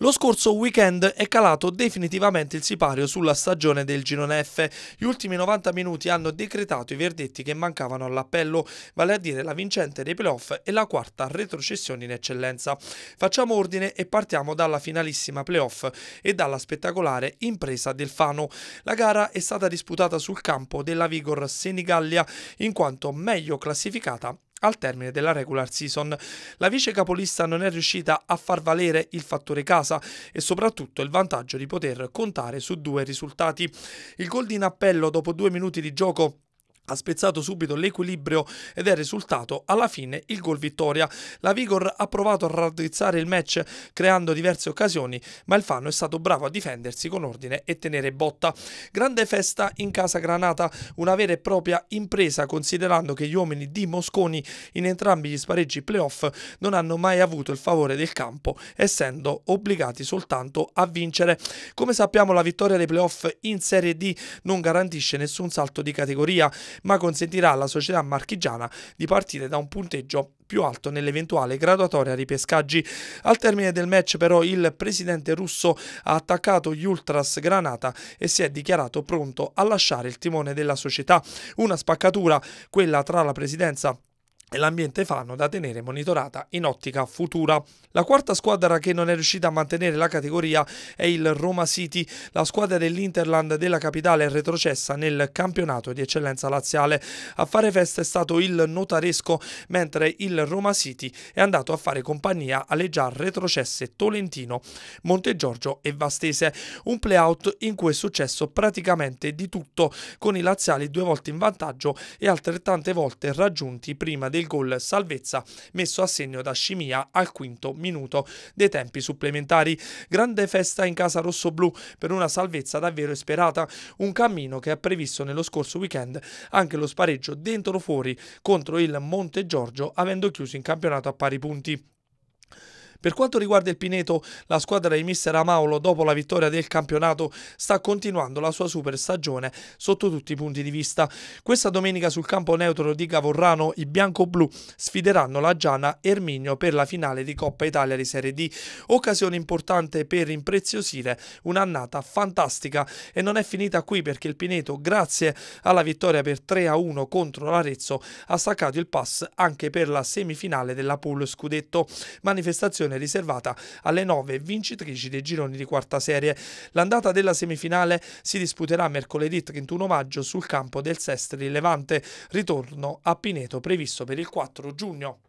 Lo scorso weekend è calato definitivamente il sipario sulla stagione del girone F. Gli ultimi 90 minuti hanno decretato i verdetti che mancavano all'appello, vale a dire la vincente dei playoff e la quarta retrocessione in eccellenza. Facciamo ordine e partiamo dalla finalissima playoff e dalla spettacolare impresa del Fano. La gara è stata disputata sul campo della Vigor Senigallia, in quanto meglio classificata al termine della regular season, la vice capolista non è riuscita a far valere il fattore casa e soprattutto il vantaggio di poter contare su due risultati. Il gol di appello dopo due minuti di gioco ha spezzato subito l'equilibrio ed è risultato alla fine il gol vittoria. La Vigor ha provato a raddrizzare il match creando diverse occasioni, ma il Fano è stato bravo a difendersi con ordine e tenere botta. Grande festa in casa Granata, una vera e propria impresa considerando che gli uomini di Mosconi in entrambi gli spareggi playoff non hanno mai avuto il favore del campo, essendo obbligati soltanto a vincere. Come sappiamo la vittoria dei playoff in Serie D non garantisce nessun salto di categoria ma consentirà alla società marchigiana di partire da un punteggio più alto nell'eventuale graduatoria ripescaggi. Al termine del match però il presidente russo ha attaccato gli Ultras Granata e si è dichiarato pronto a lasciare il timone della società. Una spaccatura, quella tra la presidenza e l'ambiente fanno da tenere monitorata in ottica futura. La quarta squadra che non è riuscita a mantenere la categoria è il Roma City. La squadra dell'Interland della capitale è retrocessa nel campionato di eccellenza laziale. A fare festa è stato il Notaresco, mentre il Roma City è andato a fare compagnia alle già retrocesse Tolentino, Montegiorgio e Vastese. Un playout in cui è successo praticamente di tutto, con i laziali due volte in vantaggio e altrettante volte raggiunti prima del del gol salvezza messo a segno da Scimia al quinto minuto dei tempi supplementari. Grande festa in casa rossoblù per una salvezza davvero sperata, un cammino che ha previsto nello scorso weekend anche lo spareggio dentro fuori contro il Monte Giorgio avendo chiuso in campionato a pari punti. Per quanto riguarda il Pineto, la squadra di mister Amaulo dopo la vittoria del campionato sta continuando la sua super stagione sotto tutti i punti di vista. Questa domenica sul campo neutro di Gavorrano i bianco-blu sfideranno la Giana Erminio per la finale di Coppa Italia di Serie D, occasione importante per impreziosire un'annata fantastica e non è finita qui perché il Pineto grazie alla vittoria per 3 a 1 contro l'Arezzo ha staccato il pass anche per la semifinale della pool scudetto. Manifestazione posizione riservata alle nove vincitrici dei gironi di quarta serie. L'andata della semifinale si disputerà mercoledì 31 maggio sul campo del Sestri Levante, ritorno a Pineto previsto per il 4 giugno.